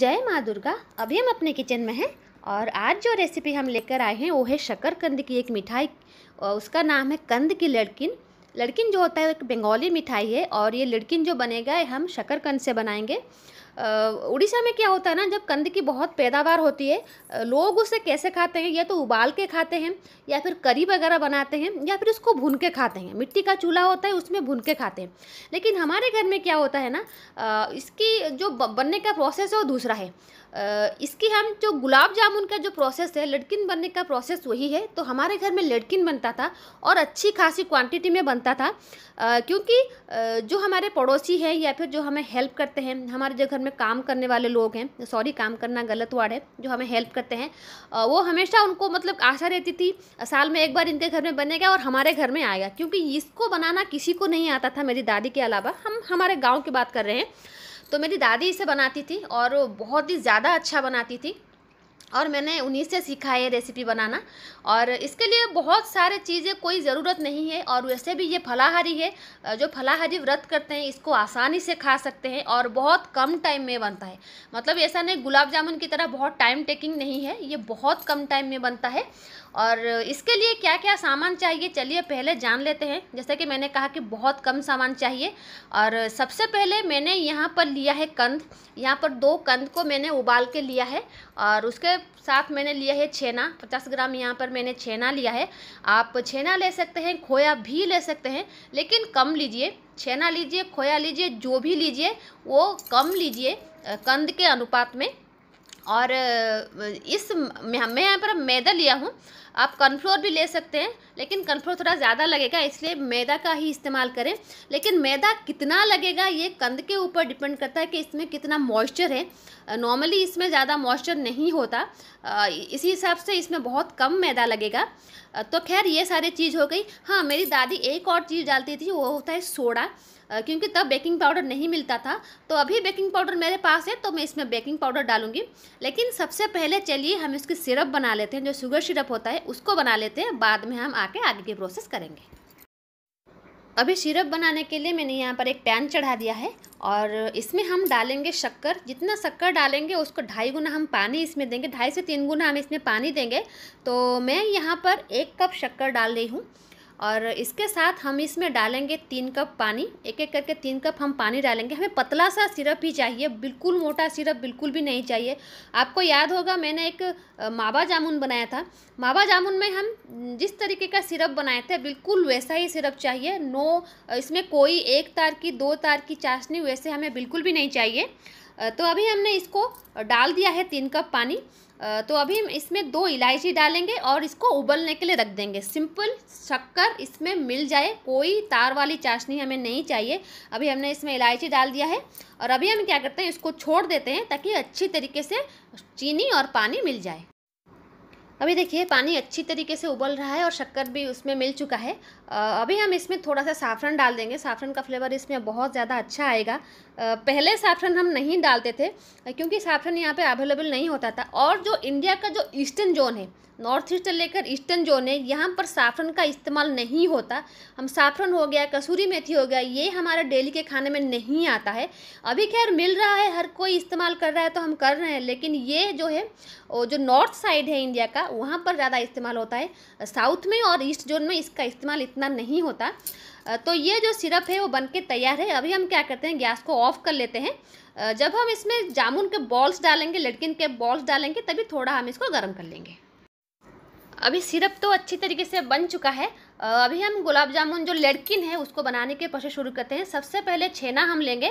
जय माँ दुर्गा अभी हम अपने किचन में हैं और आज जो रेसिपी हम लेकर आए हैं वो है शकरकंद की एक मिठाई उसका नाम है कंद की लड़किन लड़किन जो होता है एक बंगाली मिठाई है और ये लड़किन जो बनेगा हम शकरकंद से बनाएंगे उड़ीसा में क्या होता है ना जब कंद की बहुत पैदावार होती है लोग उसे कैसे खाते हैं या तो उबाल के खाते हैं या फिर करी वगैरह बनाते हैं या फिर उसको भून के खाते हैं मिट्टी का चूल्हा होता है उसमें भून के खाते हैं लेकिन हमारे घर में क्या होता है ना इसकी जो बनने का प्रोसेस है वो दूसरा है इसकी हम जो गुलाब जामुन का जो प्रोसेस है लड़किन बनने का प्रोसेस वही है तो हमारे घर में लड़किन बनता था और अच्छी खासी क्वांटिटी में बनता था क्योंकि जो हमारे पड़ोसी हैं या फिर जो हमें हेल्प करते हैं हमारे जो घर में काम करने वाले लोग हैं सॉरी काम करना गलत वर्ड है जो हमें हेल्प करते हैं वो हमेशा उनको मतलब आशा रहती थी साल में एक बार इनके घर में बनेगा और हमारे घर में आएगा क्योंकि इसको बनाना किसी को नहीं आता था मेरी दादी के अलावा हम हमारे गाँव की बात कर रहे हैं तो मेरी दादी इसे बनाती थी और बहुत ही ज़्यादा अच्छा बनाती थी और मैंने उन्हीं से सीखा है रेसिपी बनाना और इसके लिए बहुत सारे चीज़ें कोई ज़रूरत नहीं है और वैसे भी ये फलाहारी है जो फलाहारी व्रत करते हैं इसको आसानी से खा सकते हैं और बहुत कम टाइम में बनता है मतलब ऐसा नहीं गुलाब जामुन की तरह बहुत टाइम टेकिंग नहीं है ये बहुत कम टाइम में बनता है और इसके लिए क्या क्या सामान चाहिए चलिए पहले जान लेते हैं जैसे कि मैंने कहा कि बहुत कम सामान चाहिए और सबसे पहले मैंने यहाँ पर लिया है कंद यहाँ पर दो कंद को मैंने उबाल के लिया है और उसके साथ मैंने लिया है छेना पचास ग्राम यहाँ पर मैंने छेना लिया है आप छेना ले सकते हैं खोया भी ले सकते हैं लेकिन कम लीजिए छेना लीजिए खोया लीजिए जो भी लीजिए वो कम लीजिए कंद के अनुपात में और इस मैं यहाँ पर मैदा लिया हूँ आप कॉर्नफ्लोर भी ले सकते हैं लेकिन कॉर्नफ्लोर थोड़ा ज़्यादा लगेगा इसलिए मैदा का ही इस्तेमाल करें लेकिन मैदा कितना लगेगा ये कंद के ऊपर डिपेंड करता है कि इसमें कितना मॉइस्चर है नॉर्मली इसमें ज़्यादा मॉइस्चर नहीं होता इसी हिसाब से इसमें बहुत कम मैदा लगेगा तो खैर ये सारी चीज़ हो गई हाँ मेरी दादी एक और चीज़ डालती थी वो होता है सोडा क्योंकि तब बेकिंग पाउडर नहीं मिलता था तो अभी बेकिंग पाउडर मेरे पास है तो मैं इसमें बेकिंग पाउडर डालूंगी लेकिन सबसे पहले चलिए हम इसकी सिरप बना लेते हैं जो शुगर सिरप होता है उसको बना लेते हैं बाद में हम आके आगे की प्रोसेस करेंगे अभी सिरप बनाने के लिए मैंने यहाँ पर एक पैन चढ़ा दिया है और इसमें हम डालेंगे शक्कर जितना शक्कर डालेंगे उसको ढाई गुना हम पानी इसमें देंगे ढाई से तीन गुना हम इसमें पानी देंगे तो मैं यहाँ पर एक कप शक्कर डाल रही हूँ और इसके साथ हम इसमें डालेंगे तीन कप पानी एक एक करके तीन कप हम पानी डालेंगे हमें पतला सा सिरप ही चाहिए बिल्कुल मोटा सिरप बिल्कुल भी नहीं चाहिए आपको याद होगा मैंने एक मावा जामुन बनाया था मावा जामुन में हम जिस तरीके का सिरप बनाए थे बिल्कुल वैसा ही सिरप चाहिए नो इसमें कोई एक तार की दो तार की चाशनी वैसे हमें बिल्कुल भी नहीं चाहिए तो अभी हमने इसको डाल दिया है तीन कप पानी तो अभी हम इसमें दो इलायची डालेंगे और इसको उबलने के लिए रख देंगे सिंपल शक्कर इसमें मिल जाए कोई तार वाली चाशनी हमें नहीं चाहिए अभी हमने इसमें इलायची डाल दिया है और अभी हम क्या करते हैं इसको छोड़ देते हैं ताकि अच्छी तरीके से चीनी और पानी मिल जाए अभी देखिए पानी अच्छी तरीके से उबल रहा है और शक्कर भी उसमें मिल चुका है अभी हम इसमें थोड़ा सा साफ़रन डाल देंगे साफ़रन का फ्लेवर इसमें बहुत ज़्यादा अच्छा आएगा पहले साफ़रन हम नहीं डालते थे क्योंकि साफ़रन यहाँ पे अवेलेबल नहीं होता था और जो इंडिया का जो ईस्टर्न जोन है नॉर्थ ईस्ट लेकर ईस्टर्न जोन है यहाँ पर साफ़रन का इस्तेमाल नहीं होता हम साफ़रन हो गया कसूरी मेथी हो गया ये हमारे डेली के खाने में नहीं आता है अभी खैर मिल रहा है हर कोई इस्तेमाल कर रहा है तो हम कर रहे हैं लेकिन ये जो है और जो नॉर्थ साइड है इंडिया का वहाँ पर ज़्यादा इस्तेमाल होता है साउथ में और ईस्ट जोन में इसका इस्तेमाल इतना नहीं होता तो ये जो सिरप है वो बन के तैयार है अभी हम क्या करते हैं गैस को ऑफ कर लेते हैं जब हम इसमें जामुन के बॉल्स डालेंगे लटकिन के बॉल्स डालेंगे तभी थोड़ा हम इसको गर्म कर लेंगे अभी सिरप तो अच्छी तरीके से बन चुका है अभी हम गुलाब जामुन जो लड़किन है उसको बनाने के प्रोसेस शुरू करते हैं सबसे पहले छेना हम लेंगे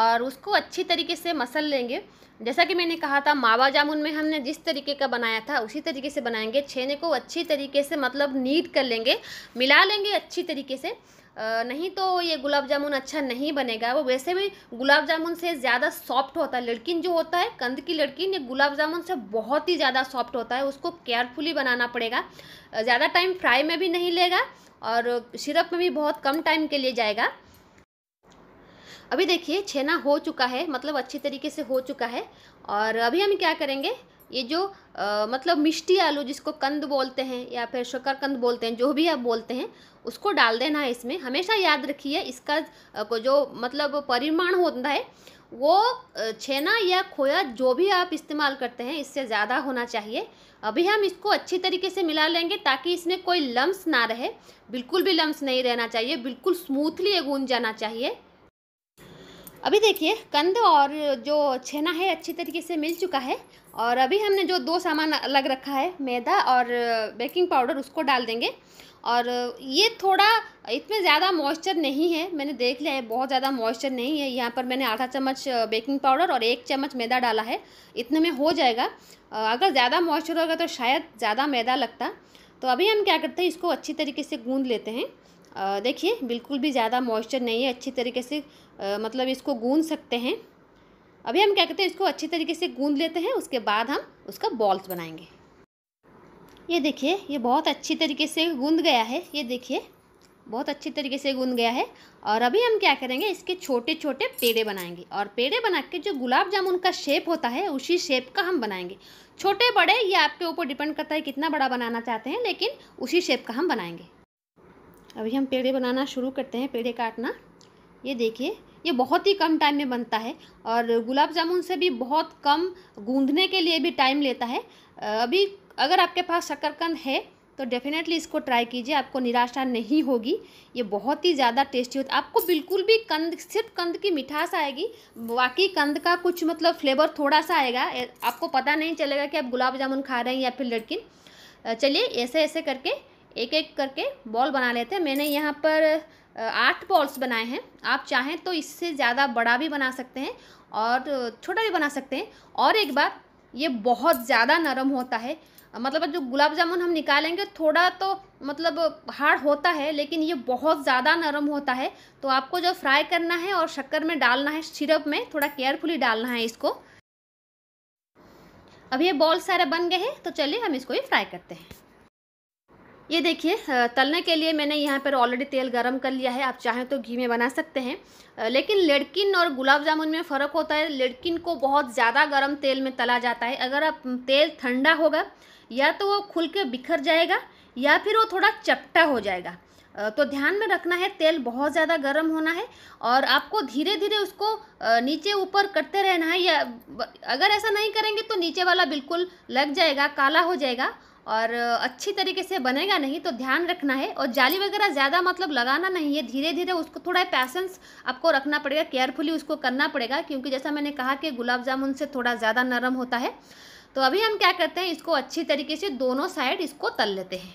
और उसको अच्छी तरीके से मसल लेंगे जैसा कि मैंने कहा था मावा जामुन में हमने जिस तरीके का बनाया था उसी तरीके से बनाएंगे छेने को अच्छी तरीके से मतलब नीट कर लेंगे मिला लेंगे अच्छी तरीके से नहीं तो ये गुलाब जामुन अच्छा नहीं बनेगा वो वैसे भी गुलाब जामुन से ज़्यादा सॉफ्ट होता है लड़किन जो होता है कंद की लड़किन ये गुलाब जामुन से बहुत ही ज़्यादा सॉफ्ट होता है उसको केयरफुली बनाना पड़ेगा ज़्यादा टाइम फ्राई में भी नहीं लेगा और सिरप में भी बहुत कम टाइम के लिए जाएगा अभी देखिए छेना हो चुका है मतलब अच्छी तरीके से हो चुका है और अभी हम क्या करेंगे ये जो आ, मतलब मिष्टी आलू जिसको कंद बोलते हैं या फिर शकरकंद बोलते हैं जो भी आप बोलते हैं उसको डाल देना है इसमें हमेशा याद रखिए इसका जो मतलब परिमाण होता है वो छेना या खोया जो भी आप इस्तेमाल करते हैं इससे ज़्यादा होना चाहिए अभी हम इसको अच्छी तरीके से मिला लेंगे ताकि इसमें कोई लम्स ना रहे बिल्कुल भी लम्स नहीं रहना चाहिए बिल्कुल स्मूथली ये गूंज जाना चाहिए अभी देखिए कंद और जो छेना है अच्छी तरीके से मिल चुका है और अभी हमने जो दो सामान अलग रखा है मैदा और बेकिंग पाउडर उसको डाल देंगे और ये थोड़ा इसमें ज़्यादा मॉइस्चर नहीं है मैंने देख लिया है बहुत ज़्यादा मॉइस्चर नहीं है यहाँ पर मैंने आधा चम्मच बेकिंग पाउडर और एक चम्मच मैदा डाला है इतने में हो जाएगा अगर ज़्यादा मॉइस्चर होगा तो शायद ज़्यादा मैदा लगता तो अभी हम क्या करते हैं इसको अच्छी तरीके से गूँध लेते हैं देखिए बिल्कुल भी ज़्यादा मॉइस्चर नहीं है अच्छी तरीके से आ, मतलब इसको गूंद सकते हैं अभी हम क्या करते हैं इसको अच्छी तरीके से गूंद लेते हैं उसके बाद हम उसका बॉल्स बनाएंगे ये देखिए ये बहुत अच्छी तरीके से गूंद गया है ये देखिए बहुत अच्छी तरीके से गूंद गया है और अभी हम क्या करेंगे इसके छोटे छोटे पेड़े बनाएंगे और पेड़े बना के जो गुलाब जामुन का शेप होता है उसी शेप का हम बनाएंगे छोटे बड़े ये आपके ऊपर डिपेंड करता है कितना बड़ा बनाना चाहते हैं लेकिन उसी शेप का हम बनाएंगे अभी हम पेड़े बनाना शुरू करते हैं पेड़े काटना ये देखिए ये बहुत ही कम टाइम में बनता है और गुलाब जामुन से भी बहुत कम गूंदने के लिए भी टाइम लेता है अभी अगर आपके पास शक्करकंद है तो डेफिनेटली इसको ट्राई कीजिए आपको निराशा नहीं होगी ये बहुत ही ज़्यादा टेस्टी होता है आपको बिल्कुल भी कंद सिर्फ कंद की मिठास आएगी बाकी कंद का कुछ मतलब फ्लेवर थोड़ा सा आएगा आपको पता नहीं चलेगा कि आप गुलाब जामुन खा रहे हैं या फिर लड़किन चलिए ऐसे ऐसे करके एक एक करके बॉल बना लेते हैं मैंने यहाँ पर आठ बॉल्स बनाए हैं आप चाहें तो इससे ज़्यादा बड़ा भी बना सकते हैं और छोटा भी बना सकते हैं और एक बात ये बहुत ज़्यादा नरम होता है मतलब जो गुलाब जामुन हम निकालेंगे थोड़ा तो मतलब हार्ड होता है लेकिन ये बहुत ज़्यादा नरम होता है तो आपको जो फ्राई करना है और शक्कर में डालना है सिरप में थोड़ा केयरफुली डालना है इसको अब ये बॉल सारे बन गए हैं तो चलिए हम इसको ही फ्राई करते हैं ये देखिए तलने के लिए मैंने यहाँ पर ऑलरेडी तेल गरम कर लिया है आप चाहें तो घी में बना सकते हैं लेकिन लेडकिन और गुलाब जामुन में फ़र्क होता है लेडकिन को बहुत ज़्यादा गर्म तेल में तला जाता है अगर आप तेल ठंडा होगा या तो वो खुल के बिखर जाएगा या फिर वो थोड़ा चपटा हो जाएगा तो ध्यान में रखना है तेल बहुत ज़्यादा गर्म होना है और आपको धीरे धीरे उसको नीचे ऊपर करते रहना है या अगर ऐसा नहीं करेंगे तो नीचे वाला बिल्कुल लग जाएगा काला हो जाएगा और अच्छी तरीके से बनेगा नहीं तो ध्यान रखना है और जाली वगैरह ज़्यादा मतलब लगाना नहीं है धीरे धीरे उसको थोड़ा पैसेंस आपको रखना पड़ेगा केयरफुली उसको करना पड़ेगा क्योंकि जैसा मैंने कहा कि गुलाब जामुन से थोड़ा ज़्यादा नरम होता है तो अभी हम क्या करते हैं इसको अच्छी तरीके से दोनों साइड इसको तल लेते हैं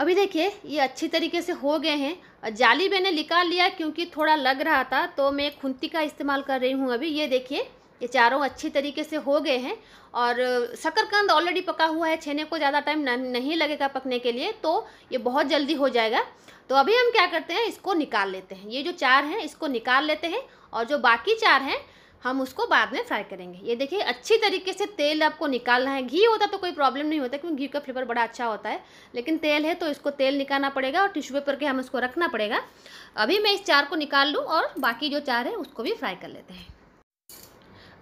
अभी देखिए ये अच्छी तरीके से हो गए हैं जाली मैंने निकाल लिया क्योंकि थोड़ा लग रहा था तो मैं खुंती का इस्तेमाल कर रही हूँ अभी ये देखिए ये चारों अच्छी तरीके से हो गए हैं और शकरकंद ऑलरेडी पका हुआ है छेने को ज़्यादा टाइम नहीं लगेगा पकने के लिए तो ये बहुत जल्दी हो जाएगा तो अभी हम क्या करते हैं इसको निकाल लेते हैं ये जो चार हैं इसको निकाल लेते हैं और जो बाकी चार हैं हम उसको बाद में फ्राई करेंगे ये देखिए अच्छी तरीके से तेल आपको निकालना है घी होता तो कोई प्रॉब्लम नहीं होता क्योंकि घी का फ्लेवर बड़ा अच्छा होता है लेकिन तेल है तो इसको तेल निकालना पड़ेगा और टिश्यू पेपर के हम उसको रखना पड़ेगा अभी मैं इस चार को निकाल लूँ और बाकी जो चार है उसको भी फ्राई कर लेते हैं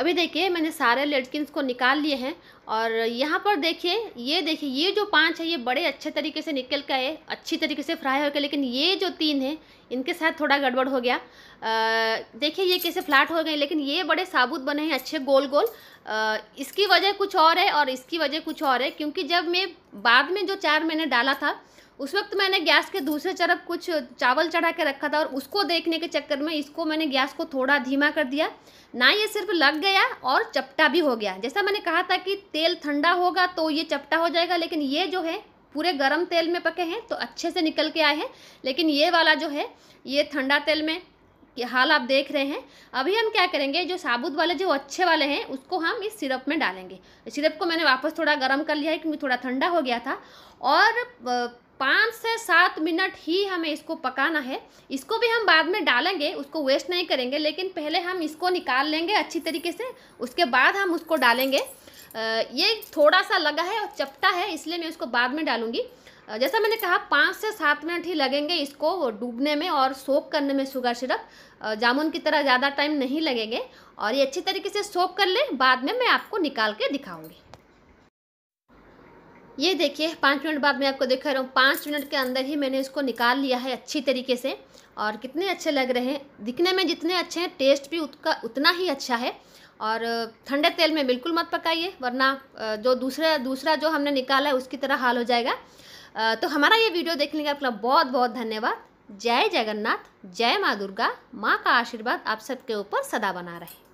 अभी देखिए मैंने सारे लेटकिन्स को निकाल लिए हैं और यहाँ पर देखिए ये देखिए ये जो पांच है ये बड़े अच्छे तरीके से निकल के आए अच्छी तरीके से फ्राई होकर लेकिन ये जो तीन है इनके साथ थोड़ा गड़बड़ हो गया देखिए ये कैसे फ्लैट हो गए लेकिन ये बड़े साबुत बने हैं अच्छे गोल गोल आ, इसकी वजह कुछ और है और इसकी वजह कुछ और है क्योंकि जब मैं बाद में जो चार मैंने डाला था उस वक्त मैंने गैस के दूसरे तरफ कुछ चावल चढ़ा के रखा था और उसको देखने के चक्कर में इसको मैंने गैस को थोड़ा धीमा कर दिया ना ये सिर्फ लग गया और चपटा भी हो गया जैसा मैंने कहा था कि तेल ठंडा होगा तो ये चपटा हो जाएगा लेकिन ये जो है पूरे गर्म तेल में पके हैं तो अच्छे से निकल के आए हैं लेकिन ये वाला जो है ये ठंडा तेल में कि हाल आप देख रहे हैं अभी हम क्या करेंगे जो साबुत वाले जो अच्छे वाले हैं उसको हम इस सिरप में डालेंगे सिरप को मैंने वापस थोड़ा गर्म कर लिया है क्योंकि थोड़ा ठंडा हो गया था और पाँच से सात मिनट ही हमें इसको पकाना है इसको भी हम बाद में डालेंगे उसको वेस्ट नहीं करेंगे लेकिन पहले हम इसको निकाल लेंगे अच्छी तरीके से उसके बाद हम उसको डालेंगे ये थोड़ा सा लगा है और चपटा है इसलिए मैं उसको बाद में डालूँगी जैसा मैंने कहा पाँच से सात मिनट ही लगेंगे इसको डूबने में और सोप करने में शुगर सिरप जामुन की तरह ज़्यादा टाइम नहीं लगेंगे और ये अच्छी तरीके से सोप कर ले बाद में मैं आपको निकाल के दिखाऊँगी ये देखिए पाँच मिनट बाद मैं आपको देखा रहा हूँ पाँच मिनट के अंदर ही मैंने इसको निकाल लिया है अच्छी तरीके से और कितने अच्छे लग रहे हैं दिखने में जितने अच्छे हैं टेस्ट भी उतका उतना ही अच्छा है और ठंडे तेल में बिल्कुल मत पकाइए वरना जो दूसरा दूसरा जो हमने निकाला है उसकी तरह हाल हो जाएगा तो हमारा ये वीडियो देखने का आपका बहुत बहुत धन्यवाद जय जगन्नाथ जय माँ दुर्गा माँ का आशीर्वाद आप सबके ऊपर सदा बना रहे